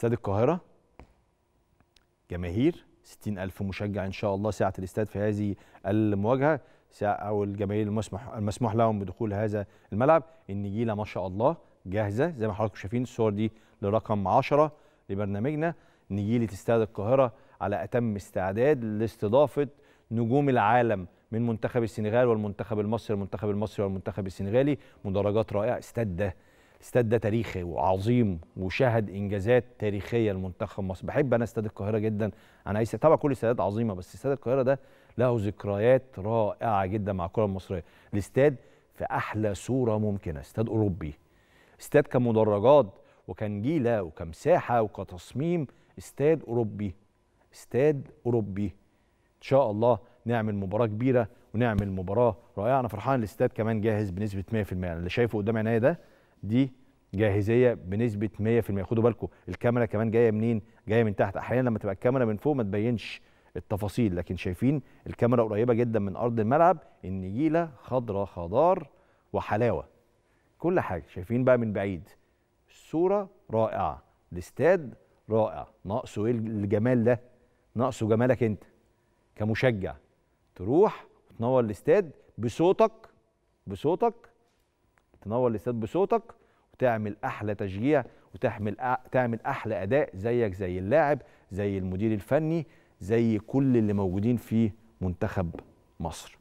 استاد القاهرة جماهير 60 ألف مشجع إن شاء الله ساعة الاستاد في هذه المواجهة أو الجماهير المسموح, المسموح لهم بدخول هذا الملعب النجيلة ما شاء الله جاهزة زي ما حضراتكم شايفين الصور دي لرقم 10 لبرنامجنا نجيلة استاد القاهرة على أتم استعداد لاستضافة نجوم العالم من منتخب السنغال والمنتخب المصري المنتخب المصري والمنتخب السنغالي مدرجات رائعة استاد ده استاد ده تاريخي وعظيم وشهد انجازات تاريخيه لمنتخب مصر بحب انا استاد القاهره جدا انا عايز طبعا كل استادات عظيمه بس استاد القاهره ده له ذكريات رائعه جدا مع الكره المصريه الاستاد في احلى صوره ممكنه استاد اوروبي استاد كمدرجات جيله وكمساحه وكتصميم استاد اوروبي استاد اوروبي ان شاء الله نعمل مباراه كبيره ونعمل مباراه رائعه انا فرحان الاستاد كمان جاهز بنسبه 100% اللي شايفه قدام عينيا ده دي جاهزيه بنسبه 100% خدوا بالكم الكاميرا كمان جايه منين جايه من تحت احيانا لما تبقى الكاميرا من فوق ما تبينش التفاصيل لكن شايفين الكاميرا قريبه جدا من ارض الملعب النجيله خضراء خضار وحلاوه كل حاجه شايفين بقى من بعيد الصوره رائعه الاستاد رائع ناقصه ايه الجمال ده ناقصه جمالك انت كمشجع تروح تنور الاستاد بصوتك بصوتك تنور الاستاد بصوتك وتعمل احلى تشجيع وتعمل تعمل احلى اداء زيك زي اللاعب زي المدير الفني زي كل اللي موجودين في منتخب مصر